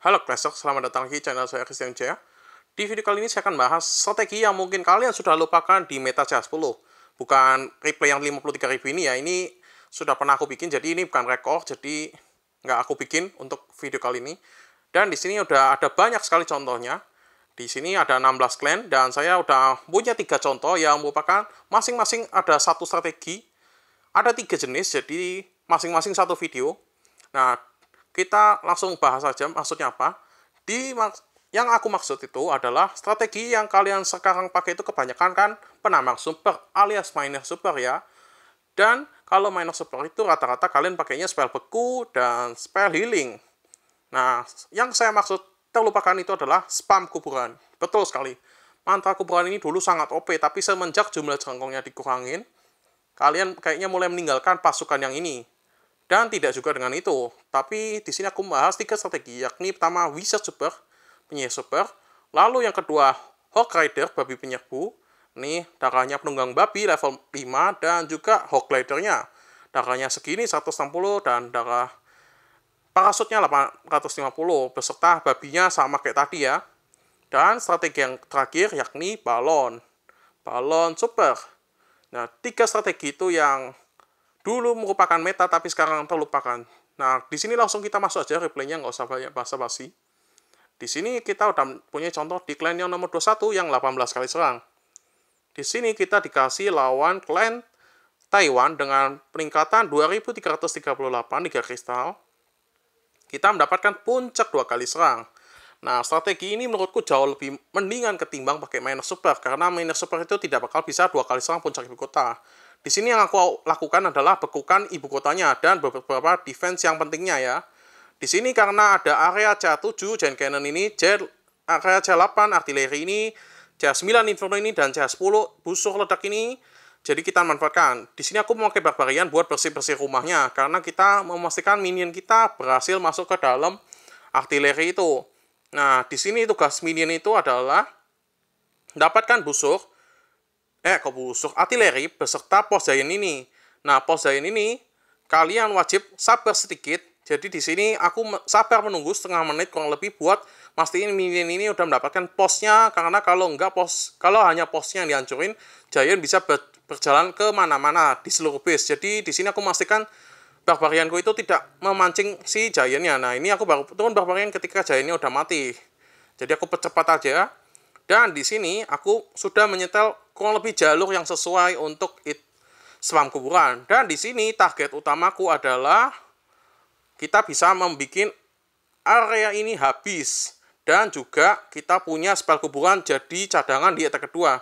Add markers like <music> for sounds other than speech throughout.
Halo Clashers, selamat datang lagi di channel saya Christian Jaya. Di video kali ini saya akan bahas strategi yang mungkin kalian sudah lupakan di Meta cs 10 Bukan replay yang 53.000 ini ya, ini sudah pernah aku bikin, jadi ini bukan rekor, jadi nggak aku bikin untuk video kali ini. Dan di sini udah ada banyak sekali contohnya. Di sini ada 16 clan, dan saya udah punya tiga contoh yang merupakan masing-masing ada satu strategi. Ada tiga jenis, jadi masing-masing satu video. Nah, kita langsung bahas saja maksudnya apa. Di yang aku maksud itu adalah strategi yang kalian sekarang pakai itu kebanyakan kan penambang super alias miner super ya. Dan kalau miner super itu rata-rata kalian pakainya spell beku dan spell healing. Nah, yang saya maksud terlupakan itu adalah spam kuburan. Betul sekali. Mantra kuburan ini dulu sangat OP, tapi semenjak jumlah jangkongnya dikurangin, kalian kayaknya mulai meninggalkan pasukan yang ini. Dan tidak juga dengan itu, tapi di sini aku membahas tiga strategi, yakni pertama wizard super, penyihir super, lalu yang kedua hawk rider, babi penyerbu, ini darahnya penunggang babi level 5, dan juga hawk nya darahnya segini 160 dan darah parasutnya 850, beserta babinya sama kayak tadi ya. Dan strategi yang terakhir yakni balon, balon super. Nah, tiga strategi itu yang dulu merupakan meta tapi sekarang terlupakan. Nah, di sini langsung kita masuk aja replaynya, nggak usah banyak basa-basi. Di sini kita udah punya contoh di clan yang nomor 21 yang 18 kali serang. Di sini kita dikasih lawan clan Taiwan dengan peningkatan 2338 3 kristal. Kita mendapatkan puncak dua kali serang. Nah, strategi ini menurutku jauh lebih mendingan ketimbang pakai miner super, karena miner super itu tidak bakal bisa dua kali serang puncak ibu kota. Di sini yang aku lakukan adalah bekukan ibu kotanya dan beberapa defense yang pentingnya ya. Di sini karena ada area C7 Gen Cannon ini, C area C8 artileri ini, C9 Inferno ini, dan C10 busur ledak ini, jadi kita manfaatkan. Di sini aku memakai barbarian buat bersih-bersih rumahnya, karena kita memastikan minion kita berhasil masuk ke dalam artileri itu. Nah, di sini tugas minion itu adalah dapatkan busur, eh kau busuk artileri beserta pos jayen ini. Nah, pos jayen ini kalian wajib sabar sedikit. Jadi di sini aku sabar menunggu setengah menit kurang lebih buat mastiin minion ini udah mendapatkan posnya karena kalau enggak pos kalau hanya posnya yang dihancurin jayen bisa ber, berjalan ke mana-mana di seluruh base. Jadi di sini aku memastikan barbarianku itu tidak memancing si jayennya. Nah ini aku baru turun barbarian ketika jayennya udah mati. Jadi aku percepat aja dan di sini aku sudah menyetel kurang lebih jalur yang sesuai untuk it, spam kuburan. Dan di sini target utamaku adalah kita bisa membuat area ini habis. Dan juga kita punya spell kuburan jadi cadangan di etak kedua.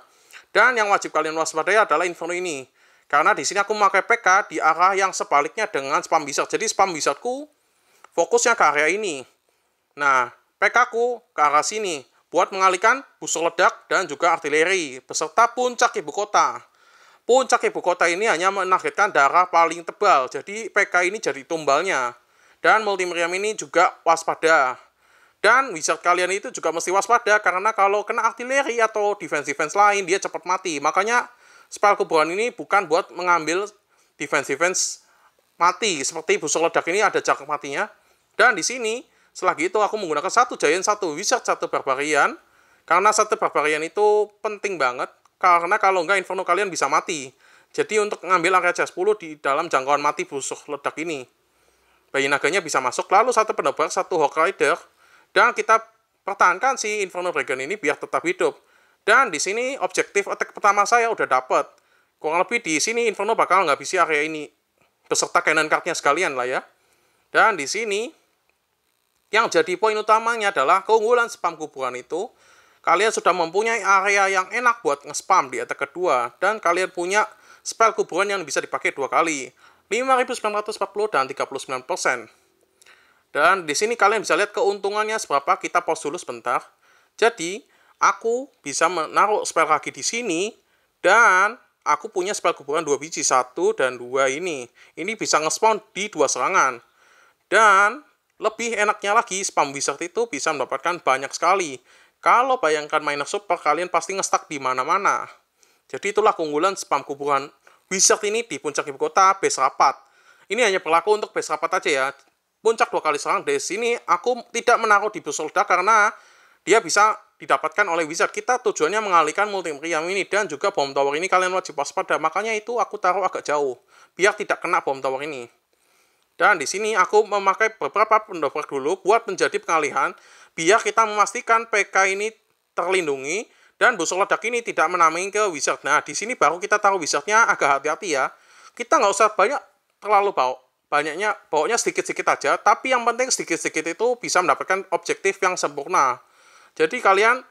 Dan yang wajib kalian waspadai adalah info ini. Karena di sini aku memakai PK di arah yang sebaliknya dengan spam bisa. Jadi spam wizardku fokusnya ke area ini. Nah, PK ku ke arah sini buat mengalihkan busur ledak dan juga artileri, beserta puncak ibu kota. Puncak ibu kota ini hanya menargetkan darah paling tebal, jadi PK ini jadi tumbalnya. Dan multi meriam ini juga waspada. Dan wizard kalian itu juga mesti waspada, karena kalau kena artileri atau defense-defense lain, dia cepat mati. Makanya spell kuburan ini bukan buat mengambil defense-defense mati, seperti busur ledak ini ada jarak matinya. Dan di sini, Selagi itu aku menggunakan satu giant, satu wizard, satu barbarian. Karena satu barbarian itu penting banget. Karena kalau nggak inferno kalian bisa mati. Jadi untuk ngambil area jas 10 di dalam jangkauan mati busuk ledak ini. Bayi naganya bisa masuk, lalu satu penebak, satu Hawk Rider. Dan kita pertahankan si Inferno Dragon ini biar tetap hidup. Dan di sini objektif attack pertama saya udah dapet. Kurang lebih di sini Inferno bakal nggak bisa area ini. Beserta cannon card-nya sekalian lah ya. Dan di sini yang jadi poin utamanya adalah keunggulan spam kuburan itu, kalian sudah mempunyai area yang enak buat nge-spam di attack kedua, dan kalian punya spell kuburan yang bisa dipakai dua kali, 5940 dan 39%. Dan di sini kalian bisa lihat keuntungannya seberapa kita post dulu sebentar. Jadi, aku bisa menaruh spell lagi di sini, dan aku punya spell kuburan 2 biji, 1 dan 2 ini. Ini bisa nge-spawn di dua serangan. Dan lebih enaknya lagi, spam wizard itu bisa mendapatkan banyak sekali. Kalau bayangkan miner super, kalian pasti ngestak di mana-mana. Jadi itulah keunggulan spam kuburan wizard ini di puncak ibu kota base rapat. Ini hanya berlaku untuk base rapat aja ya. Puncak dua kali serang dari sini, aku tidak menaruh di busolda karena dia bisa didapatkan oleh wizard. Kita tujuannya mengalihkan multi meriam ini dan juga bom tower ini kalian wajib waspada. Makanya itu aku taruh agak jauh, biar tidak kena bom tower ini. Dan di sini aku memakai beberapa pendobrak dulu buat menjadi pengalihan biar kita memastikan PK ini terlindungi dan busur ledak ini tidak menamai ke wizard. Nah, di sini baru kita tahu wizardnya agak hati-hati ya. Kita nggak usah banyak terlalu bau. Banyaknya, pokoknya sedikit-sedikit aja, tapi yang penting sedikit-sedikit itu bisa mendapatkan objektif yang sempurna. Jadi kalian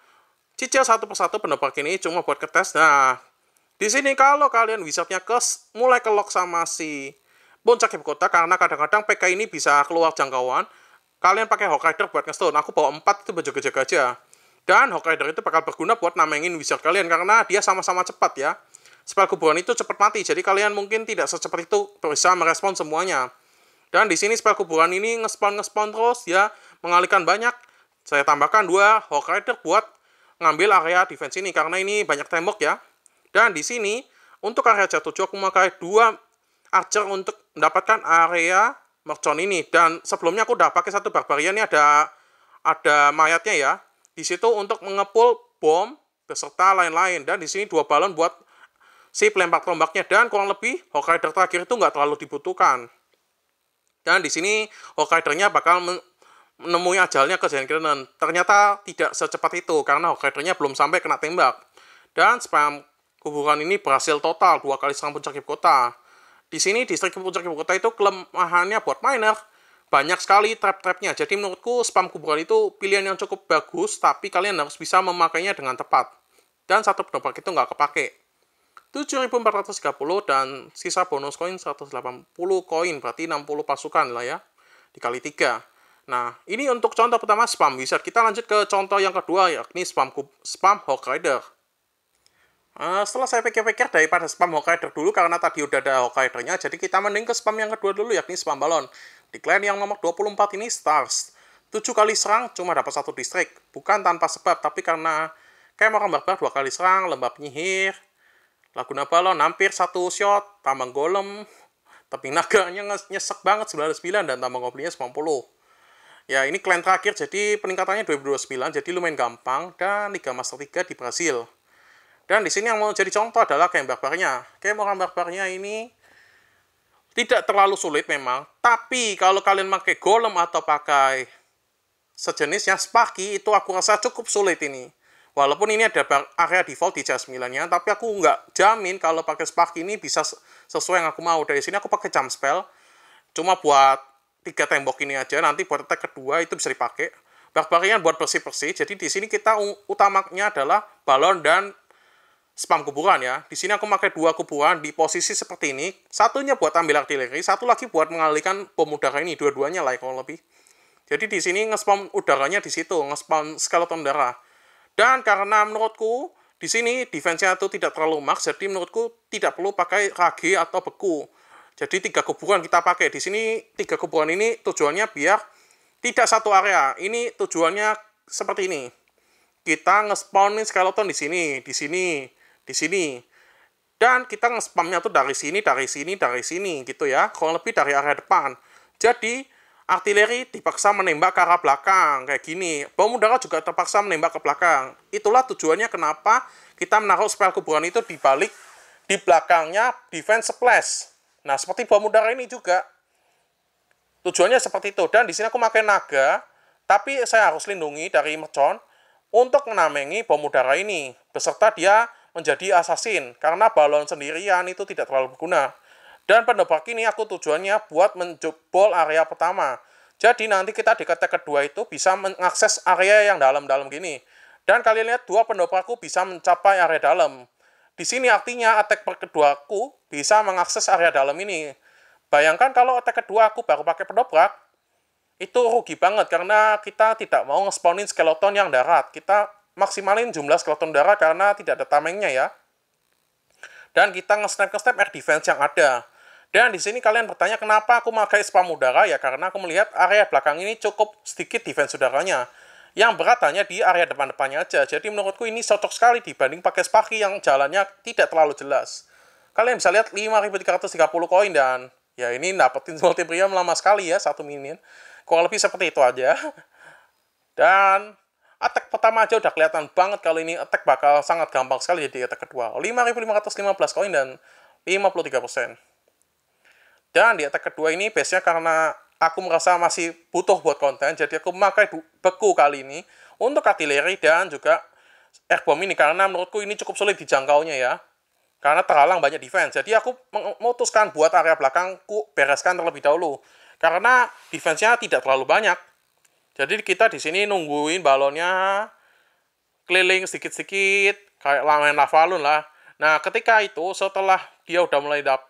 cicil satu persatu pendobrak ini cuma buat ke Nah, di sini kalau kalian wizardnya ke mulai kelok sama si puncak cek kota karena kadang-kadang PK ini bisa keluar jangkauan. Kalian pakai Rider buat ngestone. Aku bawa 4 itu berjaga-jaga aja. Dan Hawkrider itu bakal berguna buat namengin wizard kalian karena dia sama-sama cepat ya. Spell kuburan itu cepat mati, jadi kalian mungkin tidak secepat itu bisa merespon semuanya. Dan di sini spell kuburan ini ngespon ngespon terus ya, mengalihkan banyak. Saya tambahkan dua Rider buat ngambil area defense ini karena ini banyak tembok ya. Dan di sini untuk area jatuh aku memakai dua archer untuk mendapatkan area mercon ini dan sebelumnya aku udah pakai satu barbarian ini ada ada mayatnya ya di situ untuk mengepul bom beserta lain-lain dan di sini dua balon buat si pelempar tombaknya dan kurang lebih Hokaider terakhir itu nggak terlalu dibutuhkan dan di sini Hokaidernya bakal menemui ajalnya ke Zenkirnen ternyata tidak secepat itu karena Hokkaido-nya belum sampai kena tembak dan spam kuburan ini berhasil total dua kali serang puncak kota di sini distrik puncak ibu kota itu kelemahannya buat miner banyak sekali trap-trapnya. Jadi menurutku spam kuburan itu pilihan yang cukup bagus, tapi kalian harus bisa memakainya dengan tepat. Dan satu penobak itu nggak kepake. 7430 dan sisa bonus koin 180 koin, berarti 60 pasukan lah ya, dikali tiga Nah, ini untuk contoh pertama spam wizard. Kita lanjut ke contoh yang kedua, yakni spam, spam Hawk Rider. Uh, setelah saya pikir-pikir daripada spam Hokkaido dulu karena tadi udah ada Hokkaido-nya, jadi kita mending ke spam yang kedua dulu yakni spam balon. Di klien yang nomor 24 ini Stars. 7 kali serang cuma dapat satu distrik, bukan tanpa sebab tapi karena kayak orang barbar dua kali serang, lembab penyihir, Laguna Balon hampir satu shot, tambang golem, tapi naganya nyesek banget 99 dan tambang goblinnya 90. Ya, ini klan terakhir jadi peningkatannya 2029 jadi lumayan gampang dan Liga Master 3 di brazil dan di sini yang mau jadi contoh adalah game barbarnya. Game orang barbarnya ini tidak terlalu sulit memang, tapi kalau kalian pakai golem atau pakai sejenisnya Sparky, itu aku rasa cukup sulit ini. Walaupun ini ada area default di nya tapi aku nggak jamin kalau pakai Spark ini bisa sesuai yang aku mau. Dari sini aku pakai jump spell, cuma buat tiga tembok ini aja, nanti buat attack kedua itu bisa dipakai. Barbarian buat bersih-bersih, jadi di sini kita utamanya adalah balon dan spam kuburan ya. Di sini aku pakai dua kuburan di posisi seperti ini. Satunya buat ambil artileri, satu lagi buat mengalihkan bom udara ini. Dua-duanya lah kalau lebih. Jadi di sini ngespam udaranya di situ, ngespam skeleton darah. Dan karena menurutku di sini defense-nya itu tidak terlalu max, jadi menurutku tidak perlu pakai rage atau beku. Jadi tiga kuburan kita pakai. Di sini tiga kuburan ini tujuannya biar tidak satu area. Ini tujuannya seperti ini. Kita nge ngespawnin skeleton di sini, di sini, di sini. Dan kita nge-spamnya tuh dari sini, dari sini, dari sini gitu ya. Kurang lebih dari area depan. Jadi, artileri dipaksa menembak ke arah belakang kayak gini. Bom udara juga terpaksa menembak ke belakang. Itulah tujuannya kenapa kita menaruh spell kuburan itu di balik di belakangnya defense splash. Nah, seperti bom udara ini juga. Tujuannya seperti itu. Dan di sini aku pakai naga, tapi saya harus lindungi dari mercon untuk menamengi bom udara ini. Beserta dia menjadi assassin karena balon sendirian itu tidak terlalu berguna. Dan penebak ini aku tujuannya buat menjebol area pertama. Jadi nanti kita di kata kedua itu bisa mengakses area yang dalam-dalam gini. Dan kalian lihat dua pendopaku bisa mencapai area dalam. Di sini artinya attack aku bisa mengakses area dalam ini. Bayangkan kalau attack kedua aku baru pakai pendobrak, itu rugi banget karena kita tidak mau nge-spawnin skeleton yang darat. Kita maksimalin jumlah skeleton darah karena tidak ada tamengnya ya. Dan kita nge-snap ke step air defense yang ada. Dan di sini kalian bertanya kenapa aku pakai spam udara ya karena aku melihat area belakang ini cukup sedikit defense udaranya. Yang berat hanya di area depan-depannya aja. Jadi menurutku ini cocok sekali dibanding pakai spaki yang jalannya tidak terlalu jelas. Kalian bisa lihat 5330 koin dan ya ini dapetin <laughs> multi lama sekali ya satu minion. Kurang lebih seperti itu aja. <laughs> Dan attack pertama aja udah kelihatan banget kalau ini attack bakal sangat gampang sekali jadi attack kedua. 5515 koin dan 53%. Dan di attack kedua ini base karena aku merasa masih butuh buat konten, jadi aku memakai beku kali ini untuk artileri dan juga airbomb ini, karena menurutku ini cukup sulit dijangkaunya ya. Karena terhalang banyak defense, jadi aku memutuskan buat area belakangku bereskan terlebih dahulu. Karena defense-nya tidak terlalu banyak, jadi kita di sini nungguin balonnya keliling sedikit-sedikit kayak lamain lavalun lah. Nah, ketika itu setelah dia udah mulai dap,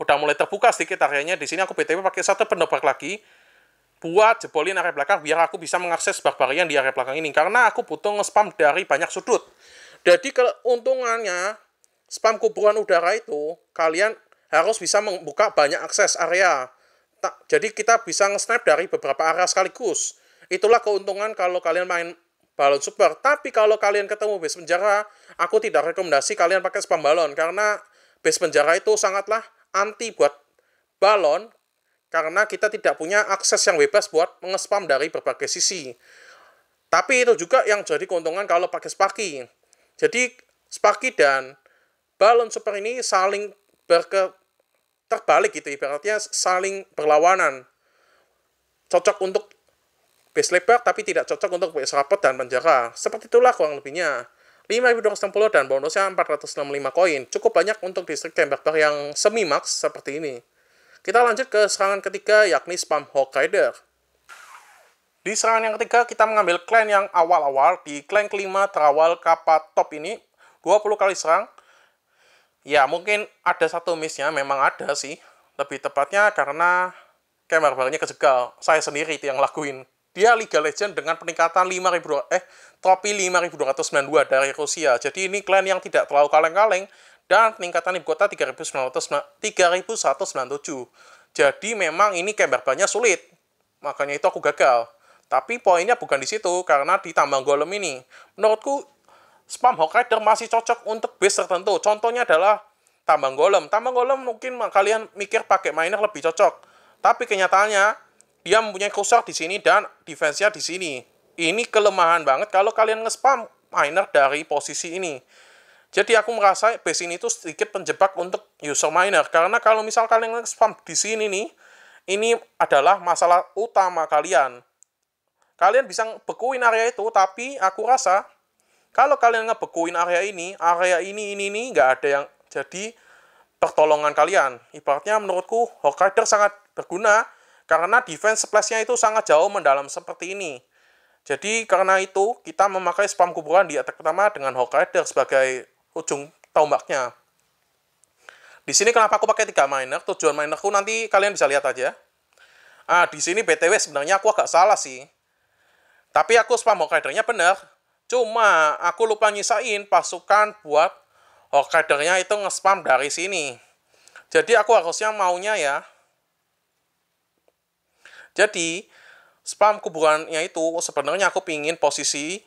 udah mulai terbuka sedikit areanya, di sini aku BTW pakai satu penebak lagi buat jebolin area belakang biar aku bisa mengakses yang di area belakang ini karena aku butuh nge-spam dari banyak sudut. Jadi keuntungannya spam kuburan udara itu kalian harus bisa membuka banyak akses area. Jadi kita bisa nge-snap dari beberapa area sekaligus. Itulah keuntungan kalau kalian main balon super. Tapi kalau kalian ketemu base penjara, aku tidak rekomendasi kalian pakai spam balon karena base penjara itu sangatlah anti buat balon karena kita tidak punya akses yang bebas buat mengespam dari berbagai sisi. Tapi itu juga yang jadi keuntungan kalau pakai spaki. Jadi spaki dan balon super ini saling berke terbalik gitu ibaratnya saling berlawanan cocok untuk Base lebar tapi tidak cocok untuk base rapat dan penjara. Seperti itulah kurang lebihnya. 5260 dan bonusnya 465 koin. Cukup banyak untuk distrik tembak-tembak yang semi max seperti ini. Kita lanjut ke serangan ketiga yakni spam Hawk Rider. Di serangan yang ketiga kita mengambil klan yang awal-awal di klan kelima terawal kapal top ini 20 kali serang. Ya mungkin ada satu missnya memang ada sih. Lebih tepatnya karena kamera barnya kejegal. Saya sendiri itu yang lakuin dia Liga Legend dengan peningkatan 5.000 eh topi 5.292 dari Rusia. Jadi ini klan yang tidak terlalu kaleng-kaleng dan peningkatan ibu kota 3197. Jadi memang ini kembarbannya sulit. Makanya itu aku gagal. Tapi poinnya bukan di situ karena di tambang golem ini. Menurutku spam Hawk Rider masih cocok untuk base tertentu. Contohnya adalah tambang golem. Tambang golem mungkin kalian mikir pakai miner lebih cocok. Tapi kenyataannya dia mempunyai kursor di sini dan defense-nya di sini. Ini kelemahan banget kalau kalian nge-spam miner dari posisi ini. Jadi aku merasa base ini tuh sedikit penjebak untuk user miner karena kalau misal kalian nge spam di sini nih, ini adalah masalah utama kalian. Kalian bisa bekuin area itu, tapi aku rasa kalau kalian ngebekuin area ini, area ini, ini, ini, nggak ada yang jadi pertolongan kalian. Ibaratnya menurutku Rider sangat berguna karena defense splash-nya itu sangat jauh mendalam seperti ini. Jadi karena itu kita memakai spam kuburan di attack pertama dengan Hawk Rider sebagai ujung tombaknya. Di sini kenapa aku pakai tiga miner? Tujuan minerku nanti kalian bisa lihat aja. Ah, di sini BTW sebenarnya aku agak salah sih. Tapi aku spam Hawk Rider-nya benar. Cuma aku lupa nyisain pasukan buat Hawk Rider-nya itu nge-spam dari sini. Jadi aku harusnya maunya ya jadi, spam kuburannya itu sebenarnya aku pingin posisi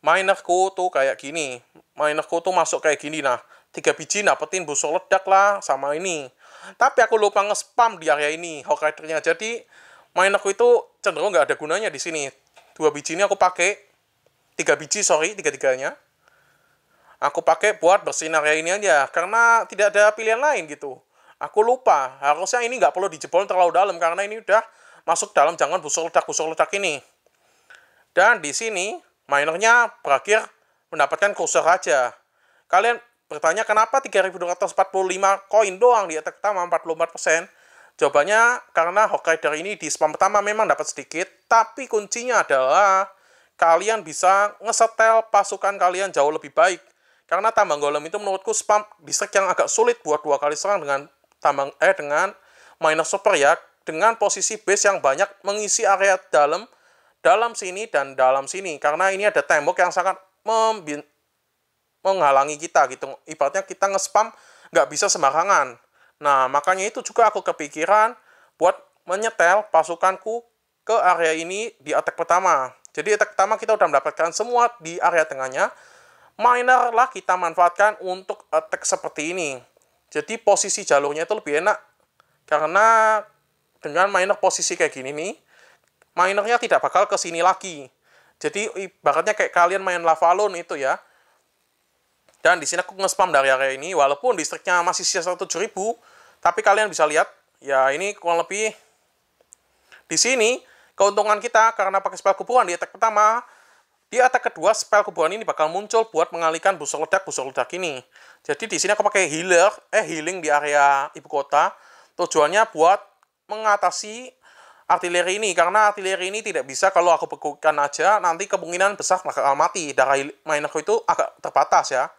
minerku tuh kayak gini. Minerku tuh masuk kayak gini. Nah, tiga biji dapetin busur ledak lah sama ini. Tapi aku lupa nge-spam di area ini hawkrider Jadi, minerku itu cenderung nggak ada gunanya di sini. Dua biji ini aku pakai, tiga biji sorry, tiga-tiganya. Aku pakai buat bersinar area ini aja, karena tidak ada pilihan lain gitu Aku lupa, harusnya ini nggak perlu dijebol terlalu dalam karena ini udah masuk dalam jangan busur ledak-busur ledak ini. Dan di sini minernya berakhir mendapatkan kursor aja. Kalian bertanya kenapa 3245 koin doang di attack pertama 44%? Jawabannya karena Hokkaido ini di spam pertama memang dapat sedikit, tapi kuncinya adalah kalian bisa ngesetel pasukan kalian jauh lebih baik. Karena tambang golem itu menurutku spam distrik yang agak sulit buat dua kali serang dengan tambang eh dengan minus super ya dengan posisi base yang banyak mengisi area dalam dalam sini dan dalam sini karena ini ada tembok yang sangat menghalangi kita gitu ibaratnya kita nge-spam nggak bisa sembarangan nah makanya itu juga aku kepikiran buat menyetel pasukanku ke area ini di attack pertama jadi attack pertama kita udah mendapatkan semua di area tengahnya lah kita manfaatkan untuk attack seperti ini jadi posisi jalurnya itu lebih enak karena dengan miner posisi kayak gini nih, minernya tidak bakal ke sini lagi. Jadi ibaratnya kayak kalian main lavalon itu ya. Dan di sini aku nge-spam dari area ini, walaupun listriknya masih sisa 7000, tapi kalian bisa lihat, ya ini kurang lebih di sini keuntungan kita karena pakai spell kuburan di attack pertama, di attack kedua spell kuburan ini bakal muncul buat mengalihkan busur ledak busur ledak ini. Jadi di sini aku pakai healer, eh healing di area ibu kota. Tujuannya buat mengatasi artileri ini karena artileri ini tidak bisa kalau aku bekukan aja nanti kemungkinan besar bakal mati darah mainerku itu agak terbatas ya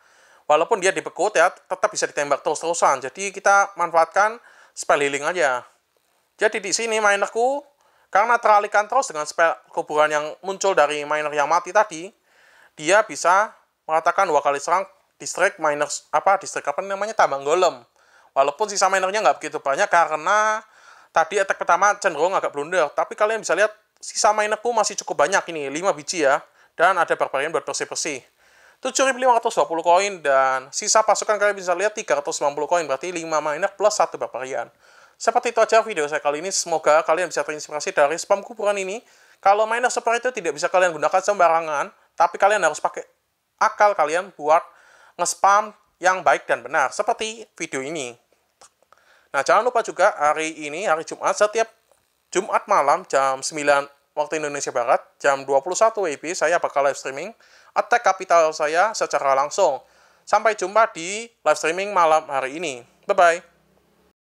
walaupun dia dibekut ya tetap bisa ditembak terus-terusan jadi kita manfaatkan spell healing aja jadi di sini mainerku karena teralihkan terus dengan spell kuburan yang muncul dari miner yang mati tadi dia bisa mengatakan dua kali serang distrik minor apa distrik apa namanya tambang golem walaupun sisa minernya nggak begitu banyak karena tadi attack pertama cenderung agak blunder tapi kalian bisa lihat sisa minerku masih cukup banyak ini 5 biji ya dan ada barbarian buat bersih-bersih 7520 koin dan sisa pasukan kalian bisa lihat 390 koin berarti 5 miner plus 1 barbarian seperti itu aja video saya kali ini. Semoga kalian bisa terinspirasi dari spam kuburan ini. Kalau miner seperti itu tidak bisa kalian gunakan sembarangan, tapi kalian harus pakai akal kalian buat nge-spam yang baik dan benar, seperti video ini. Nah, jangan lupa juga hari ini, hari Jumat, setiap Jumat malam jam 9 waktu Indonesia Barat, jam 21 WIB, saya bakal live streaming Attack Capital saya secara langsung. Sampai jumpa di live streaming malam hari ini. Bye-bye.